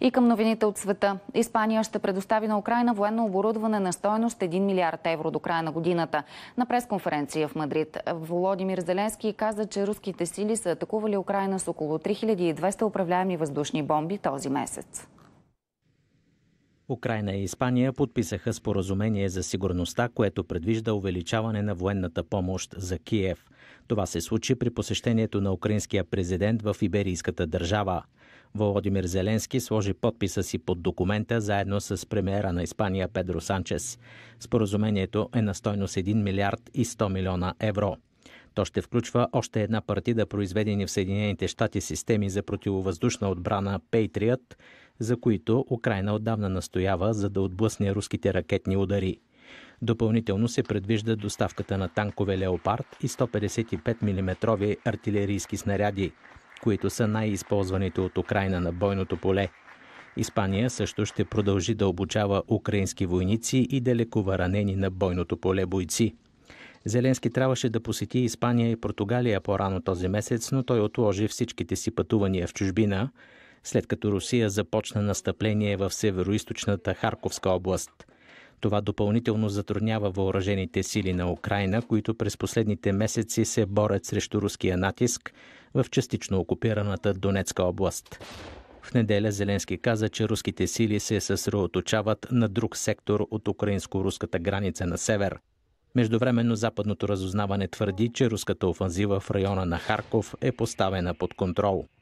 И към новините от света. Испания ще предостави на Украина военно оборудване на стоеност 1 милиард евро до края на годината. На пресконференция в Мадрид Володимир Зеленски каза, че руските сили са атакували Украина с около 3200 управляеми въздушни бомби този месец. Украина и Испания подписаха споразумение за сигурността, което предвижда увеличаване на военната помощ за Киев. Това се случи при посещението на украинския президент в Иберийската държава. Володимир Зеленски сложи подписа си под документа заедно с премиера на Испания Педро Санчес. Споразумението е на стойност 1 милиард и 100 милиона евро. То ще включва още една партида, произведени в Съединените щати системи за противовъздушна отбрана Patriot, за които Украина отдавна настоява, за да отблъсне руските ракетни удари. Допълнително се предвижда доставката на танкове Леопард и 155 мм артилерийски снаряди които са най-използваните от Украина на бойното поле. Испания също ще продължи да обучава украински войници и да лекува ранени на бойното поле бойци. Зеленски трябваше да посети Испания и Португалия по-рано този месец, но той отложи всичките си пътувания в чужбина, след като Русия започна настъпление в северо-источната Харковска област – това допълнително затруднява въоръжените сили на Украина, които през последните месеци се борят срещу руския натиск в частично окупираната Донецка област. В неделя Зеленски каза, че руските сили се съсредоточават на друг сектор от украинско-руската граница на север. Междувременно западното разузнаване твърди, че руската офанзива в района на Харков е поставена под контрол –